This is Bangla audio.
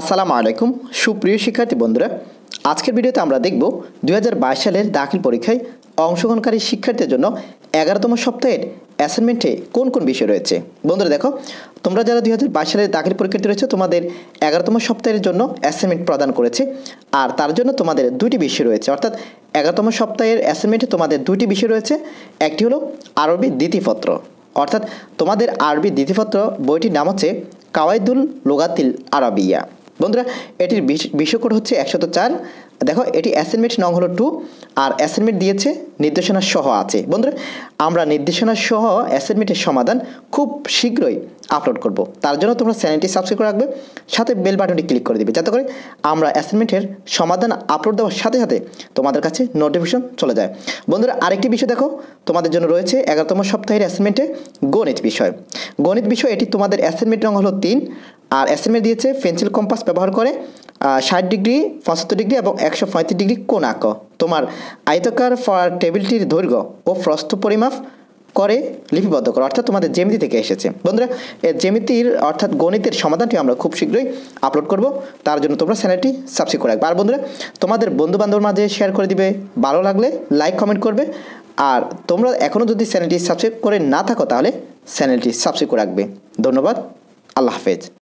আসসালামু আলাইকুম সুপ্রিয় শিক্ষার্থী বন্ধুরা আজকের ভিডিওতে আমরা দেখব দুই সালের দাখিল পরীক্ষায় অংশগ্রহণকারী শিক্ষার্থীদের জন্য এগারোতম সপ্তাহের অ্যাসাইনমেন্টে কোন কোন বিষয় রয়েছে বন্ধুরা দেখো তোমরা যারা দুই সালের দাখিল পরীক্ষাতে রয়েছে তোমাদের এগারোতম সপ্তাহের জন্য অ্যাসাইনমেন্ট প্রদান করেছে আর তার জন্য তোমাদের দুটি বিষয় রয়েছে অর্থাৎ এগারোতম সপ্তাহের অ্যাসাইনমেন্টে তোমাদের দুটি বিষয় রয়েছে একটি হলো আরবি দ্বিতীপত্র অর্থাৎ তোমাদের আরবি দ্বিতীপত্র বইটির নাম হচ্ছে কাওয়াইদুল লোগাতিল আরবিয়া বন্ধুরা এটির বিষয় হচ্ছে একশত চার দেখো এটি অ্যাসাইনমেন্ট নং হলো টু আর অ্যাসাইনমেন্ট দিয়েছে নির্দেশনা সহ আছে বন্ধুরা আমরা নির্দেশনা সহ অ্যাসাইনমেন্টের সমাধান খুব শীঘ্রই আপলোড করব তার জন্য তোমরা চ্যানেলটি সাবস্ক্রাইব করে রাখবে সাথে বেল বাটনটি ক্লিক করে দেবে যাতে করে আমরা অ্যাসাইনমেন্টের সমাধান আপলোড দেওয়ার সাথে সাথে তোমাদের কাছে নোটিফিকেশন চলে যায় বন্ধুরা আরেকটি বিষয় দেখো তোমাদের জন্য রয়েছে এগারোতম সপ্তাহের অ্যাসাইনমেন্টে গণিত বিষয় গণিত বিষয় এটি তোমাদের অ্যাসাইনমেন্ট রং হলো তিন আর এসএমএ দিয়েছে পেন্সিল কম্পাস ব্যবহার করে ষাট ডিগ্রি পঁচাত্তর ডিগ্রি এবং একশো পঁয়ত্রিশ ডিগ্রি কোন আঁক তোমার আয়তকার টেবিলটির দৈর্ঘ্য ও প্রস্থ পরিমাপ করে লিপিবদ্ধ করো অর্থাৎ তোমাদের জেমিতি থেকে এসেছে বন্ধুরা জেমিতির অর্থাৎ গণিতের সমাধানটি আমরা খুব শীঘ্রই আপলোড করব তার জন্য তোমরা চ্যানেলটি সাবস্ক্রাইব করে রাখবে আর বন্ধুরা তোমাদের বন্ধু মাঝে শেয়ার করে দিবে ভালো লাগলে লাইক কমেন্ট করবে আর তোমরা এখনও যদি চ্যানেলটি সাবস্ক্রাইব করে না থাকো তাহলে চ্যানেলটি সাবস্ক্রাইব করে রাখবে ধন্যবাদ আল্লাহ হাফেজ